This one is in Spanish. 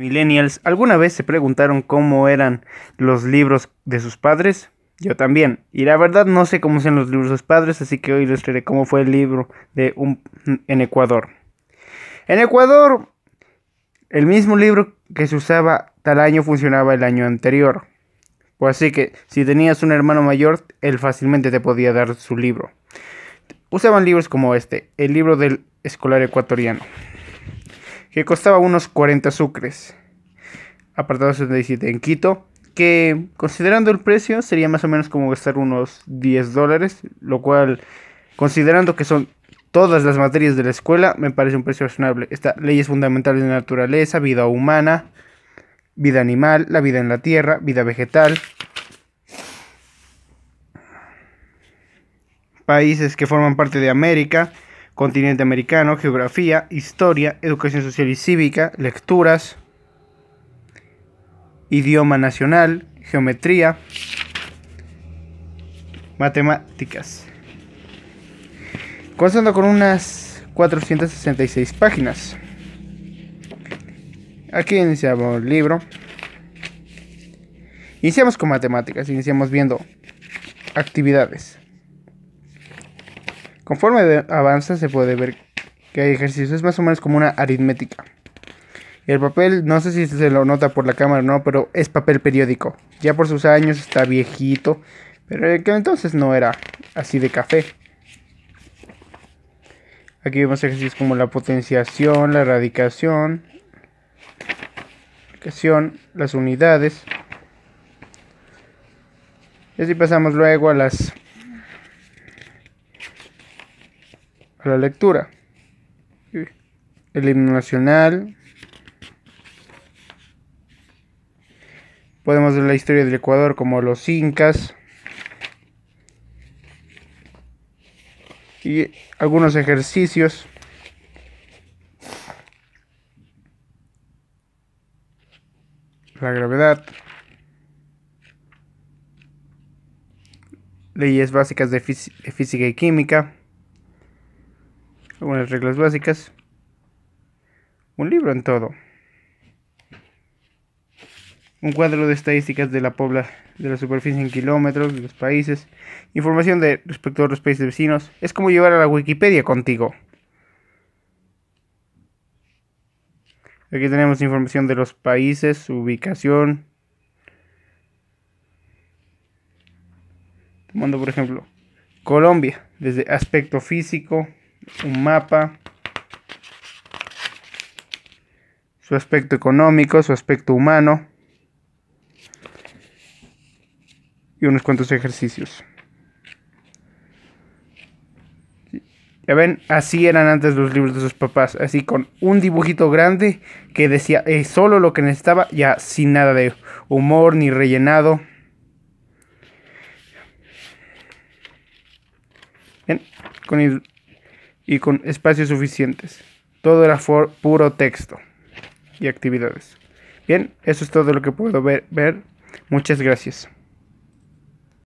millennials alguna vez se preguntaron cómo eran los libros de sus padres? Yo también. Y la verdad no sé cómo son los libros de sus padres, así que hoy les traeré cómo fue el libro de un, en Ecuador. En Ecuador, el mismo libro que se usaba tal año funcionaba el año anterior. Pues así que si tenías un hermano mayor, él fácilmente te podía dar su libro. Usaban libros como este, el libro del escolar ecuatoriano que costaba unos 40 sucres, apartado 77 en Quito, que considerando el precio sería más o menos como gastar unos 10 dólares, lo cual, considerando que son todas las materias de la escuela, me parece un precio razonable. Está leyes fundamentales de naturaleza, vida humana, vida animal, la vida en la tierra, vida vegetal. Países que forman parte de América, continente americano, geografía, historia, educación social y cívica, lecturas, idioma nacional, geometría, matemáticas. Comenzando con unas 466 páginas. Aquí iniciamos el libro. Iniciamos con matemáticas, iniciamos viendo actividades. Conforme avanza se puede ver que hay ejercicios, Es más o menos como una aritmética. el papel, no sé si se lo nota por la cámara o no, pero es papel periódico. Ya por sus años está viejito, pero que entonces no era así de café. Aquí vemos ejercicios como la potenciación, la radicación, las unidades. Y así pasamos luego a las a la lectura. El himno nacional. Podemos ver la historia del Ecuador como los incas. Y algunos ejercicios. La gravedad. Leyes básicas de, física y química. Las reglas básicas, un libro en todo, un cuadro de estadísticas de la pobla, de la superficie en kilómetros, de los países, información de respecto a los países vecinos. Es como llevar a la Wikipedia contigo. Aquí tenemos información de los países, su ubicación. Tomando por ejemplo Colombia, desde aspecto físico, un mapa, su aspecto económico, su aspecto humano y unos cuantos ejercicios. Ya ven, así eran antes los libros de sus papás, así con un dibujito grande que decía eh, solo lo que necesitaba, ya sin nada de humor ni rellenado. Bien, con y con espacios suficientes. Todo era puro texto y actividades. Bien, eso es todo lo que puedo ver. Muchas gracias.